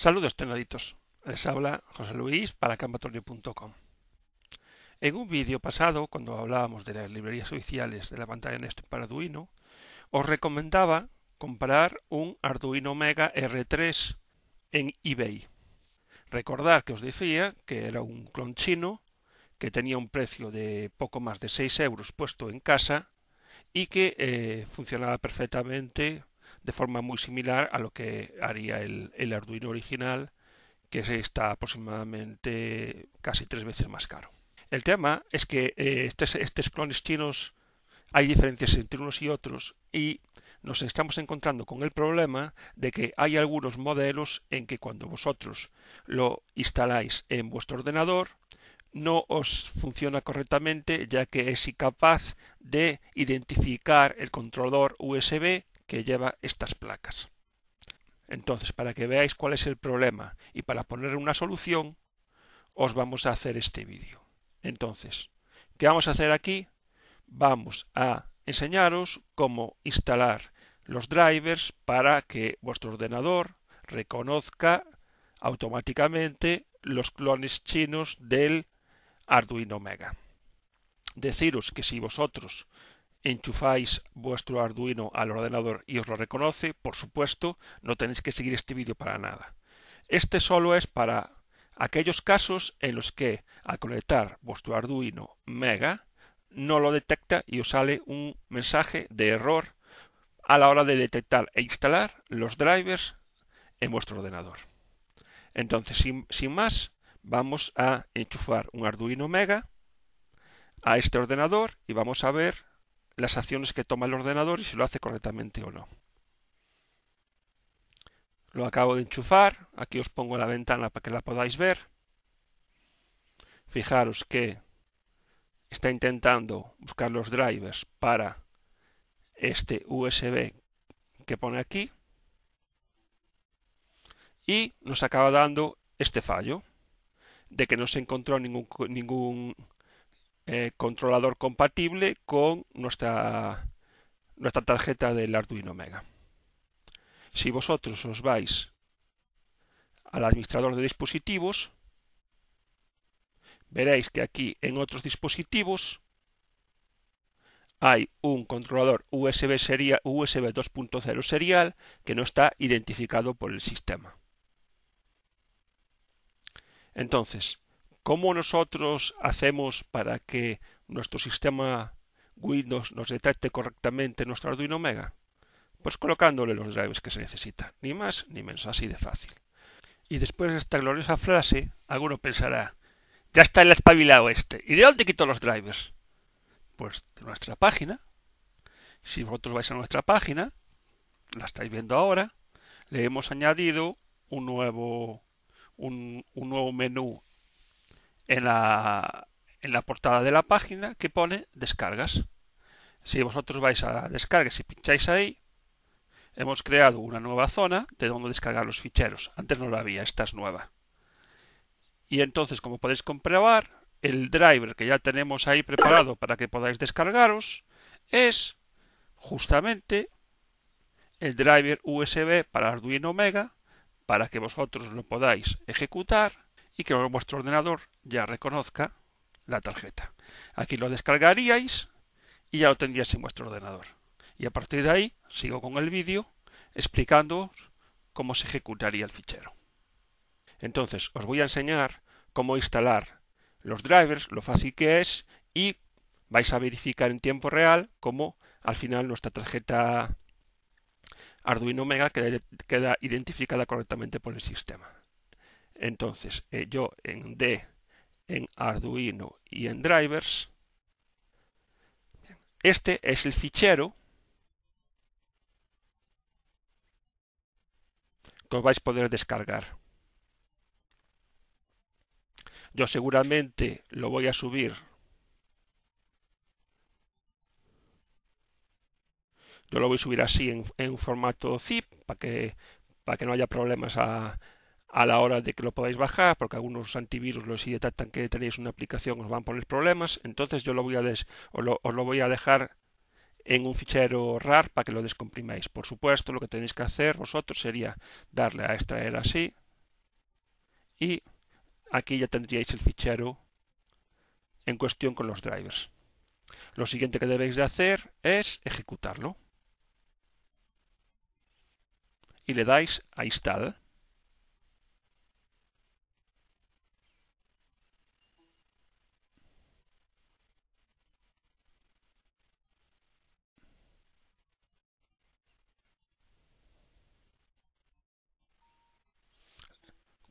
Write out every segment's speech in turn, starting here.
Saludos tenaditos, Les habla José Luis para campatronio.com En un vídeo pasado, cuando hablábamos de las librerías oficiales de la pantalla Nest para Arduino, os recomendaba comprar un Arduino Mega R3 en eBay. Recordad que os decía que era un clon chino, que tenía un precio de poco más de 6 euros puesto en casa y que eh, funcionaba perfectamente de forma muy similar a lo que haría el, Arduino original, que está aproximadamente casi tres veces más caro. El tema es que eh, estos, estos clones chinos hay diferencias entre unos y otros y nos estamos encontrando con el problema de que hay algunos modelos en que cuando vosotros lo instaláis en vuestro ordenador no os funciona correctamente ya que es incapaz de identificar el controlador USB que lleva estas placas. Entonces, para que veáis cuál es el problema y para poner una solución, os vamos a hacer este vídeo. Entonces, ¿qué vamos a hacer aquí? Vamos a enseñaros cómo instalar los drivers para que vuestro ordenador reconozca automáticamente los clones chinos del Arduino Mega. Deciros que si vosotros enchufáis vuestro Arduino al ordenador y os lo reconoce, por supuesto, no tenéis que seguir este vídeo para nada. Este solo es para aquellos casos en los que al conectar vuestro Arduino Mega no lo detecta y os sale un mensaje de error a la hora de detectar e instalar los drivers en vuestro ordenador. Entonces, sin, más, vamos a enchufar un Arduino Mega a este ordenador y vamos a ver las acciones que toma el ordenador y si lo hace correctamente o no. Lo acabo de enchufar, aquí os pongo la ventana para que la podáis ver. Fijaros que está intentando buscar los drivers para este USB que pone aquí y nos acaba dando este fallo de que no se encontró ningún, ningún eh, controlador compatible con nuestra, nuestra tarjeta del Arduino Mega. Si vosotros os vais al administrador de dispositivos, veréis que aquí en otros dispositivos hay un controlador USB, USB 2.0 serial que no está identificado por el sistema. Entonces, ¿Cómo nosotros hacemos para que nuestro sistema Windows nos detecte correctamente nuestro Arduino Mega? Pues colocándole los drivers que se necesitan, ni más ni menos, así de fácil. Y después de esta gloriosa frase, alguno pensará, ya está el espabilado este, ¿y de dónde quito los drivers? Pues de nuestra página. Si vosotros vais a nuestra página, la estáis viendo ahora, le hemos añadido un nuevo, un nuevo menú en la, portada de la página que pone descargas. Si vosotros vais a descargas y pincháis ahí, hemos creado una nueva zona de donde descargar los ficheros. Antes no la había, esta es nueva. Y entonces, como podéis comprobar, el driver que ya tenemos ahí preparado para que podáis descargaros es justamente el driver USB para Arduino Omega para que vosotros lo podáis ejecutar y que vuestro ordenador ya reconozca la tarjeta. Aquí lo descargaríais y ya lo tendríais en vuestro ordenador. Y a partir de ahí sigo con el vídeo explicando cómo se ejecutaría el fichero. Entonces, os voy a enseñar cómo instalar los drivers, lo fácil que es, y vais a verificar en tiempo real cómo al final nuestra tarjeta Arduino Mega queda identificada correctamente por el sistema. Entonces, eh, yo en D, en Arduino y en drivers, este es el fichero que os vais a poder descargar. Yo seguramente lo voy a subir. Yo lo voy a subir así en, formato zip para que, para que no haya problemas a, a la hora de que lo podáis bajar, porque algunos antivirus los si detectan que tenéis una aplicación os van a poner problemas, entonces yo lo voy a lo, lo voy a dejar en un fichero RAR para que lo descomprimáis. Por supuesto, lo que tenéis que hacer vosotros sería darle a extraer así y aquí ya tendríais el fichero en cuestión con los drivers. Lo siguiente que debéis de hacer es ejecutarlo. Y le dais a install.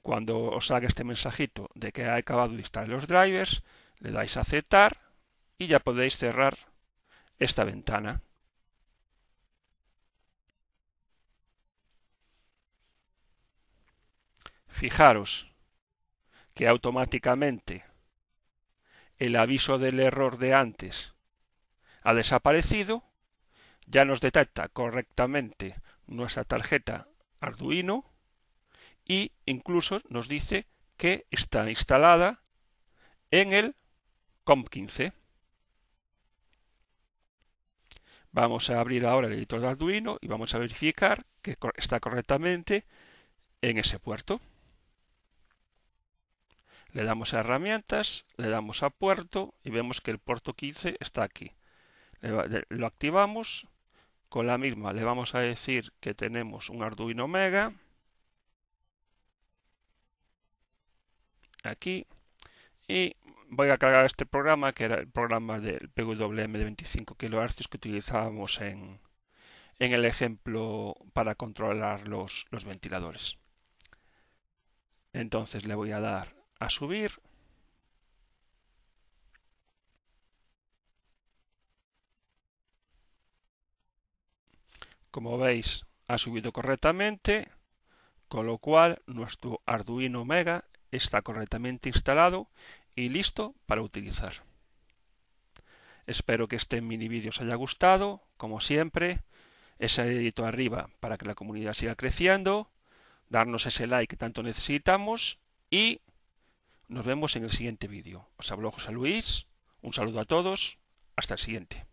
Cuando os salga este mensajito de que ha acabado de instalar los drivers, le dais a aceptar y ya podéis cerrar esta ventana. Fijaros que automáticamente el aviso del error de antes ha desaparecido, ya nos detecta correctamente nuestra tarjeta Arduino, y incluso nos dice que está instalada en el COM15. Vamos a abrir ahora el editor de Arduino y vamos a verificar que está correctamente en ese puerto. Le damos a herramientas, le damos a puerto y vemos que el puerto 15 está aquí. Lo activamos, con la misma le vamos a decir que tenemos un Arduino Mega aquí y voy a cargar este programa que era el programa del PWM de 25 kHz que utilizábamos en, el ejemplo para controlar los, los ventiladores. Entonces le voy a dar a subir. Como veis ha subido correctamente, con lo cual nuestro Arduino Mega está correctamente instalado y listo para utilizar. Espero que este mini vídeo os haya gustado, como siempre, ese edito arriba para que la comunidad siga creciendo, darnos ese like que tanto necesitamos y nos vemos en el siguiente vídeo. Os hablo José Luis, un saludo a todos, hasta el siguiente.